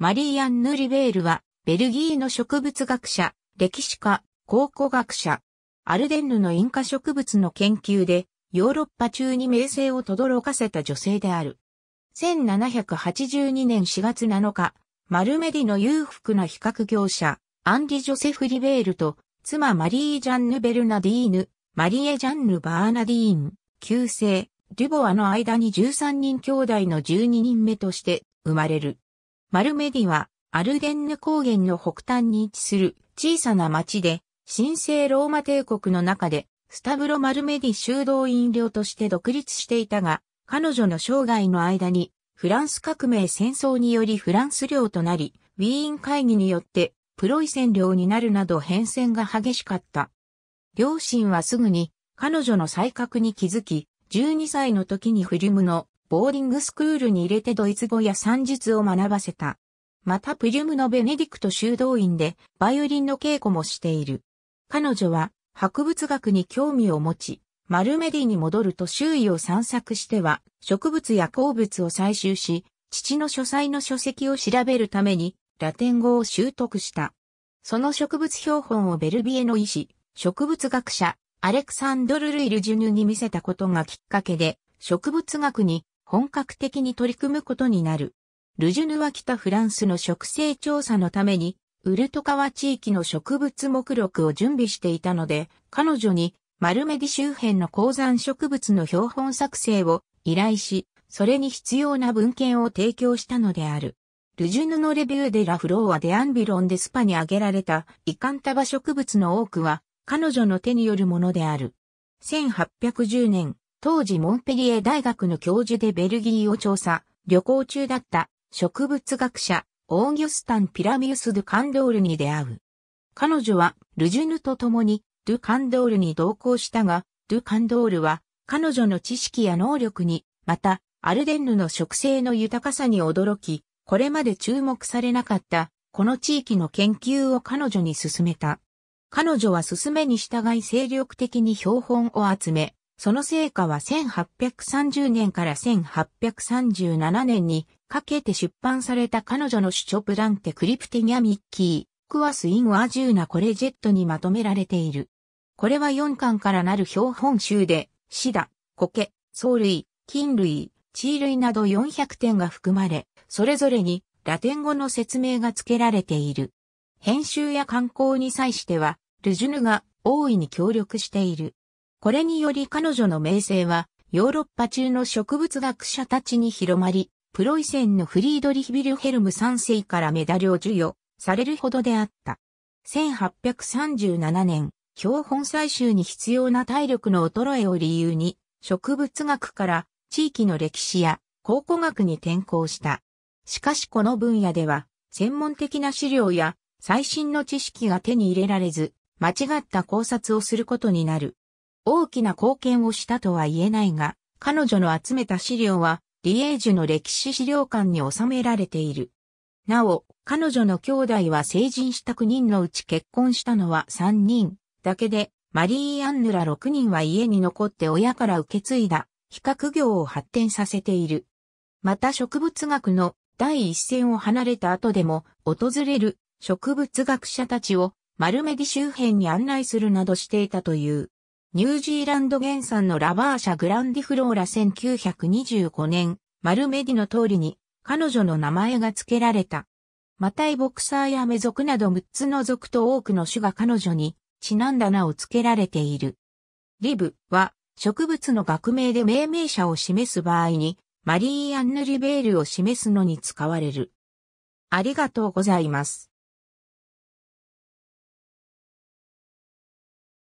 マリー・アンヌ・リベールは、ベルギーの植物学者、歴史家、考古学者、アルデンヌのインカ植物の研究で、ヨーロッパ中に名声を轟かせた女性である。1782年4月7日、マルメディの裕福な比較業者、アンディ・ジョセフ・リベールと、妻マリー・ジャンヌ・ベルナディーヌ、マリエ・ジャンヌ・バーナディーン、旧姓、デュボアの間に13人兄弟の12人目として生まれる。マルメディは、アルデンヌ高原の北端に位置する小さな町で、神聖ローマ帝国の中で、スタブロ・マルメディ修道院領として独立していたが、彼女の生涯の間に、フランス革命戦争によりフランス領となり、ウィーン会議によって、プロイセン領になるなど変遷が激しかった。両親はすぐに、彼女の才覚に気づき、12歳の時にフリムのボーディングスクールに入れてドイツ語や算術を学ばせた。またプリュムのベネディクト修道院でバイオリンの稽古もしている。彼女は博物学に興味を持ち、マルメディに戻ると周囲を散策しては植物や鉱物を採集し、父の書斎の書籍を調べるためにラテン語を習得した。その植物標本をベルビエの医師、植物学者、アレクサンドル・ルイル・ジュニュに見せたことがきっかけで、植物学に本格的に取り組むことになる。ルジュヌは北フランスの植生調査のために、ウルト川地域の植物目録を準備していたので、彼女にマルメディ周辺の鉱山植物の標本作成を依頼し、それに必要な文献を提供したのである。ルジュヌのレビューでラフローア・デ・アンビロンでスパに挙げられたイカンタバ植物の多くは彼女の手によるものである。1810年、当時モンペリエ大学の教授でベルギーを調査、旅行中だった植物学者、オーギュスタン・ピラミウス・ドゥ・カンドールに出会う。彼女はルジュヌと共にドゥ・カンドールに同行したが、ドゥ・カンドールは彼女の知識や能力に、また、アルデンヌの植生の豊かさに驚き、これまで注目されなかった、この地域の研究を彼女に進めた。彼女は進めに従い精力的に標本を集め、その成果は1830年から1837年にかけて出版された彼女の主張プランテクリプテニャミッキー、クワスインアジューナコレジェットにまとめられている。これは4巻からなる標本集で、シダ、コケ、藻類、菌類、地類など400点が含まれ、それぞれにラテン語の説明が付けられている。編集や観光に際しては、ルジュヌが大いに協力している。これにより彼女の名声は、ヨーロッパ中の植物学者たちに広まり、プロイセンのフリードリヒ・ビルヘルム3世からメダルを授与されるほどであった。1837年、標本採集に必要な体力の衰えを理由に、植物学から地域の歴史や考古学に転向した。しかしこの分野では、専門的な資料や最新の知識が手に入れられず、間違った考察をすることになる。大きな貢献をしたとは言えないが、彼女の集めた資料は、リエージュの歴史資料館に収められている。なお、彼女の兄弟は成人した9人のうち結婚したのは3人だけで、マリー・アンヌら6人は家に残って親から受け継いだ、比較業を発展させている。また植物学の第一線を離れた後でも、訪れる植物学者たちをマルメディ周辺に案内するなどしていたという。ニュージーランド原産のラバー社グランディフローラ1925年、マルメディの通りに彼女の名前が付けられた。マタイボクサーやメ族など6つの族と多くの種が彼女にちなんだ名を付けられている。リブは植物の学名で命名者を示す場合にマリー・アンヌ・リベールを示すのに使われる。ありがとうございます。